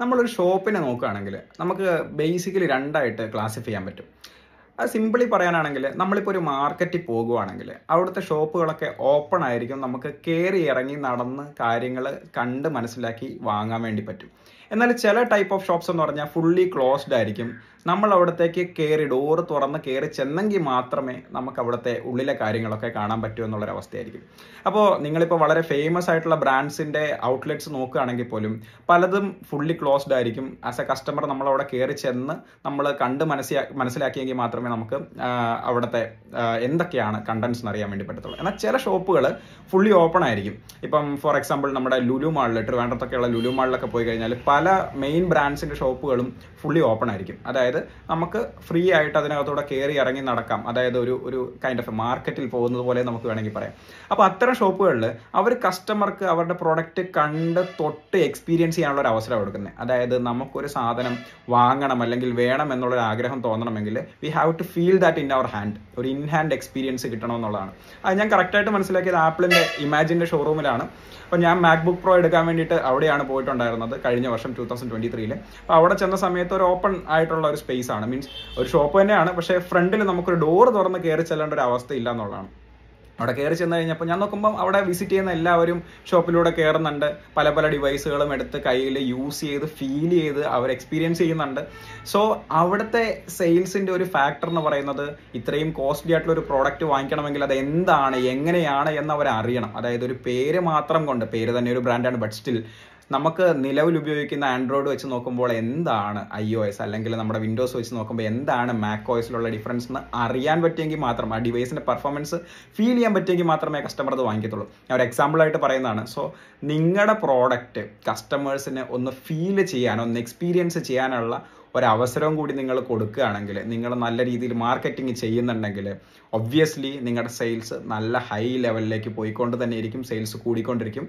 നമ്മളൊരു ഷോപ്പിനെ നോക്കുകയാണെങ്കിൽ നമുക്ക് ബേസിക്കലി രണ്ടായിട്ട് ക്ലാസിഫൈ ചെയ്യാൻ പറ്റും അത് സിമ്പിളി പറയാനാണെങ്കിൽ നമ്മളിപ്പോൾ ഒരു മാർക്കറ്റിൽ പോകുവാണെങ്കിൽ അവിടുത്തെ ഷോപ്പുകളൊക്കെ ഓപ്പൺ ആയിരിക്കും നമുക്ക് കയറി ഇറങ്ങി നടന്ന് കാര്യങ്ങൾ കണ്ട് മനസ്സിലാക്കി വാങ്ങാൻ വേണ്ടി പറ്റും എന്നാൽ ചില ടൈപ്പ് ഓഫ് ഷോപ്സ് എന്ന് പറഞ്ഞാൽ ഫുള്ളി ക്ലോസ്ഡ് ആയിരിക്കും നമ്മൾ അവിടത്തേക്ക് കയറി ഡോറ് തുറന്ന് കയറി ചെന്നെങ്കിൽ മാത്രമേ നമുക്ക് അവിടുത്തെ ഉള്ളിലെ കാര്യങ്ങളൊക്കെ കാണാൻ പറ്റൂ എന്നുള്ളൊരവസ്ഥയായിരിക്കും അവസ്ഥയായിരിക്കും അപ്പോൾ നിങ്ങളിപ്പോൾ വളരെ ഫേമസ് ആയിട്ടുള്ള ബ്രാൻഡ്സിൻ്റെ ഔട്ട്ലെറ്റ്സ് നോക്കുകയാണെങ്കിൽ പോലും പലതും ഫുള്ളി ക്ലോസ്ഡ് ആയിരിക്കും ആസ് എ കസ്റ്റമർ നമ്മൾ അവിടെ കയറി ചെന്ന് നമ്മൾ കണ്ട് മനസ്സിലാക്കി മനസ്സിലാക്കിയെങ്കിൽ മാത്രമേ നമുക്ക് അവിടുത്തെ എന്തൊക്കെയാണ് കണ്ടൻസ് എന്ന് അറിയാൻ വേണ്ടി പറ്റത്തുള്ളൂ എന്നാൽ ചില ഷോപ്പുകൾ ഫുള്ളി ഓപ്പൺ ആയിരിക്കും ഇപ്പം ഫോർ എക്സാമ്പിൾ നമ്മുടെ ലുലു മാളിൽ ട്രിവാൻഡ്രത്തൊക്കെയുള്ള ലുലു മാളിലൊക്കെ പോയി കഴിഞ്ഞാൽ പല മെയിൻ ബ്രാൻഡ്സിൻ്റെ ഷോപ്പുകളും ഫുള്ളി ഓപ്പൺ ആയിരിക്കും അതായത് അതായത് നമുക്ക് ഫ്രീ ആയിട്ട് അതിനകത്തൂടെ കയറി ഇറങ്ങി നടക്കാം അതായത് ഒരു ഒരു കൈൻഡ് ഓഫ് മാർക്കറ്റിൽ പോകുന്നത് പോലെ നമുക്ക് വേണമെങ്കിൽ പറയാം അപ്പോൾ അത്തരം ഷോപ്പുകളിൽ അവർ കസ്റ്റമർക്ക് അവരുടെ പ്രൊഡക്റ്റ് കണ്ട് തൊട്ട് എക്സ്പീരിയൻസ് ചെയ്യാനുള്ള ഒരു അവസരം കൊടുക്കുന്നത് അതായത് നമുക്കൊരു സാധനം വാങ്ങണം അല്ലെങ്കിൽ വേണം എന്നുള്ളൊരു ആഗ്രഹം തോന്നണമെങ്കിൽ we have to feel that in our hand ഒരു ഇൻ ഹാൻഡ് എക്സ്പീരിയൻസ് കിട്ടണമെന്നുള്ളതാണ് അത് ഞാൻ കറക്റ്റായിട്ട് മനസ്സിലാക്കിയത് ആപ്പിളിൻ്റെ ഇമാജിൻ്റെ ഷോറൂമിലാണ് അപ്പോൾ ഞാൻ മാക്ബുക്ക് പ്രോ എടുക്കാൻ വേണ്ടിയിട്ട് അവിടെയാണ് പോയിട്ടുണ്ടായിരുന്നത് കഴിഞ്ഞ വർഷം ടു തൗസൻഡ് ട്വൻറ്റി ത്രീയിൽ അപ്പോൾ അവിടെ ചെന്ന സമയത്ത് ഒരു ഓപ്പൺ ആയിട്ടുള്ള ഒരു സ്പേസ് ആണ് മീൻസ് ഒരു ഷോപ്പ് തന്നെയാണ് പക്ഷേ ഫ്രണ്ടിൽ നമുക്കൊരു ഡോർ തുറന്ന് കയറി ചെല്ലേണ്ട ഒരു ഇല്ല എന്നുള്ളതാണ് അവിടെ കയറി ചെന്ന് കഴിഞ്ഞപ്പോൾ ഞാൻ നോക്കുമ്പോൾ അവിടെ വിസിറ്റ് ചെയ്യുന്ന എല്ലാവരും ഷോപ്പിലൂടെ കയറുന്നുണ്ട് പല പല ഡിവൈസുകളും എടുത്ത് കയ്യിൽ യൂസ് ചെയ്ത് ഫീൽ ചെയ്ത് അവർ എക്സ്പീരിയൻസ് ചെയ്യുന്നുണ്ട് സോ അവിടുത്തെ സെയിൽസിൻ്റെ ഒരു ഫാക്ടർ എന്ന് പറയുന്നത് ഇത്രയും കോസ്റ്റ്ലി ആയിട്ടുള്ള ഒരു പ്രോഡക്റ്റ് വാങ്ങിക്കണമെങ്കിൽ അത് എന്താണ് എങ്ങനെയാണ് എന്ന് അവർ അറിയണം അതായത് ഒരു പേര് മാത്രം കൊണ്ട് പേര് തന്നെ ഒരു ബ്രാൻഡാണ് ബട്ട് സ്റ്റിൽ നമുക്ക് നിലവിൽ ഉപയോഗിക്കുന്ന ആൻഡ്രോയിഡ് വെച്ച് നോക്കുമ്പോൾ എന്താണ് ഐ ഒ എസ് അല്ലെങ്കിൽ നമ്മുടെ വിൻഡോസ് വെച്ച് നോക്കുമ്പോൾ എന്താണ് മാക് ഓയിസിലുള്ള ഡിഫറൻസ് എന്ന് അറിയാൻ പറ്റിയെങ്കിൽ മാത്രം ആ ഡിവൈസിൻ്റെ പെർഫോമൻസ് ഫീൽ ചെയ്യാൻ പറ്റിയെങ്കിൽ മാത്രമേ കസ്റ്റമർ അത് വാങ്ങിക്കത്തുള്ളൂ ഞാൻ ഒരു എക്സാമ്പിളായിട്ട് പറയുന്നതാണ് സോ നിങ്ങളുടെ പ്രോഡക്റ്റ് കസ്റ്റമേഴ്സിന് ഒന്ന് ഫീൽ ചെയ്യാനോ ഒന്ന് എക്സ്പീരിയൻസ് ചെയ്യാനുള്ള ഒരവസരവും കൂടി നിങ്ങൾ കൊടുക്കുകയാണെങ്കിൽ നിങ്ങൾ നല്ല രീതിയിൽ മാർക്കറ്റിംഗ് ചെയ്യുന്നുണ്ടെങ്കിൽ ഒബ്വിയസ്ലി നിങ്ങളുടെ സെയിൽസ് നല്ല ഹൈ ലെവലിലേക്ക് പോയിക്കൊണ്ട് തന്നെ ഇരിക്കും സെയിൽസ് കൂടിക്കൊണ്ടിരിക്കും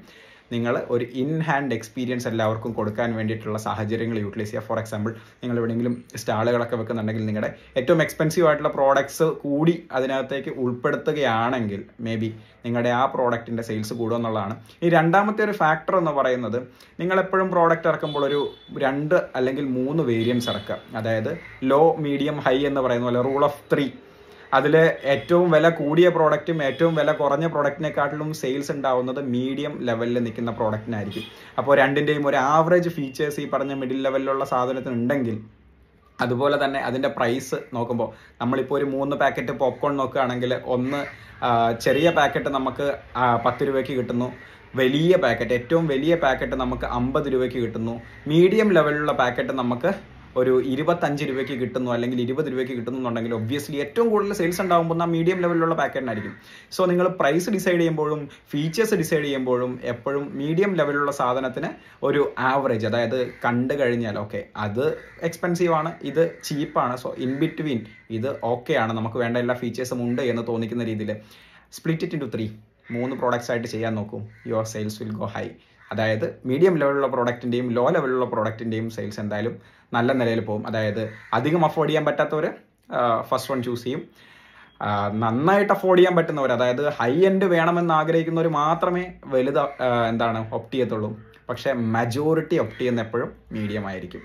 നിങ്ങൾ ഒരു ഇൻ ഹാൻഡ് എക്സ്പീരിയൻസ് എല്ലാവർക്കും കൊടുക്കാൻ വേണ്ടിയിട്ടുള്ള സാഹചര്യങ്ങൾ യൂട്ടിലൈസ് ചെയ്യുക ഫോർ എക്സാമ്പിൾ നിങ്ങൾ എവിടെയെങ്കിലും സ്റ്റാളുകളൊക്കെ വെക്കുന്നുണ്ടെങ്കിൽ നിങ്ങളുടെ ഏറ്റവും എക്സ്പെൻസീവ് ആയിട്ടുള്ള പ്രോഡക്ട്സ് കൂടി അതിനകത്തേക്ക് ഉൾപ്പെടുത്തുകയാണെങ്കിൽ മേ ബി നിങ്ങളുടെ ആ പ്രോഡക്റ്റിൻ്റെ സെയിൽസ് കൂടുമെന്നുള്ളതാണ് ഈ രണ്ടാമത്തെ ഒരു ഫാക്ടർ എന്ന് പറയുന്നത് നിങ്ങളെപ്പോഴും പ്രോഡക്റ്റ് ഇറക്കുമ്പോൾ ഒരു രണ്ട് അല്ലെങ്കിൽ മൂന്ന് വേരിയൻസ് ഇറക്കുക അതായത് ലോ മീഡിയം ഹൈ എന്ന് പറയുന്ന പോലെ റൂൾ ഓഫ് ത്രീ അതിൽ ഏറ്റവും വില കൂടിയ പ്രോഡക്റ്റും ഏറ്റവും വില കുറഞ്ഞ പ്രോഡക്റ്റിനെക്കാട്ടിലും സെയിൽസ് ഉണ്ടാവുന്നത് മീഡിയം ലെവലിൽ നിൽക്കുന്ന പ്രോഡക്റ്റിനായിരിക്കും അപ്പോൾ രണ്ടിൻ്റെയും ഒരു ആവറേജ് ഫീച്ചേഴ്സ് ഈ പറഞ്ഞ മിഡിൽ ലെവലിലുള്ള സാധനത്തിന് ഉണ്ടെങ്കിൽ അതുപോലെ തന്നെ അതിൻ്റെ പ്രൈസ് നോക്കുമ്പോൾ നമ്മളിപ്പോൾ ഒരു മൂന്ന് പാക്കറ്റ് പോപ്കോൺ നോക്കുകയാണെങ്കിൽ ഒന്ന് ചെറിയ പാക്കറ്റ് നമുക്ക് പത്ത് രൂപയ്ക്ക് കിട്ടുന്നു വലിയ പാക്കറ്റ് ഏറ്റവും വലിയ പാക്കറ്റ് നമുക്ക് അമ്പത് രൂപയ്ക്ക് കിട്ടുന്നു മീഡിയം ലെവലിലുള്ള പാക്കറ്റ് നമുക്ക് ഒരു ഇരുപത്തഞ്ച് രൂപയ്ക്ക് കിട്ടുന്നു അല്ലെങ്കിൽ ഇരുപത് രൂപയ്ക്ക് കിട്ടുന്നുണ്ടെങ്കിൽ ഒബ്വിയസ്ലി ഏറ്റവും കൂടുതൽ സെയിൽസ് ഉണ്ടാകുമ്പോൾ ആ മീഡിയം ലെവലിലുള്ള പാക്കറ്റിനായിരിക്കും സോ നിങ്ങൾ പ്രൈസ് ഡിസൈഡ് ചെയ്യുമ്പോഴും ഫീച്ചേഴ്സ് ഡിസൈഡ് ചെയ്യുമ്പോഴും എപ്പോഴും മീഡിയം ലെവലിലുള്ള സാധനത്തിന് ഒരു ആവറേജ് അതായത് കണ്ടു കഴിഞ്ഞാൽ ഓക്കെ അത് എക്സ്പെൻസീവ് ആണ് ഇത് ചീപ്പാണ് സോ ഇൻ ബിറ്റ്വീൻ ഇത് ഓക്കെ ആണ് നമുക്ക് വേണ്ട എല്ലാ ഫീച്ചേഴ്സും ഉണ്ട് എന്ന് തോന്നിക്കുന്ന രീതിയിൽ split it in two three മൂന്ന് പ്രോഡക്റ്റ്സ് ആയിട്ട് ചെയ്യാൻ നോക്കും your sales will go high അതായത് മീഡിയം ലെവലുള്ള പ്രോഡക്റ്റിൻ്റെയും ലോ ലെവലുള്ള പ്രോഡക്റ്റിൻ്റെയും സെയിൽസ് എന്തായാലും നല്ല നിലയിൽ പോകും അതായത് അധികം അഫോർഡ് ചെയ്യാൻ പറ്റാത്തവർ ഫസ്റ്റ് വൺ ചൂസ് ചെയ്യും നന്നായിട്ട് അഫോർഡ് ചെയ്യാൻ പറ്റുന്നവർ അതായത് ഹൈ എൻഡ് വേണമെന്ന് ആഗ്രഹിക്കുന്നവർ മാത്രമേ വലുത് എന്താണ് ഒപ്റ്റ് ചെയ്യത്തുള്ളൂ പക്ഷേ മെജോറിറ്റി ഒപ്റ്റ് ചെയ്യുന്ന എപ്പോഴും മീഡിയം ആയിരിക്കും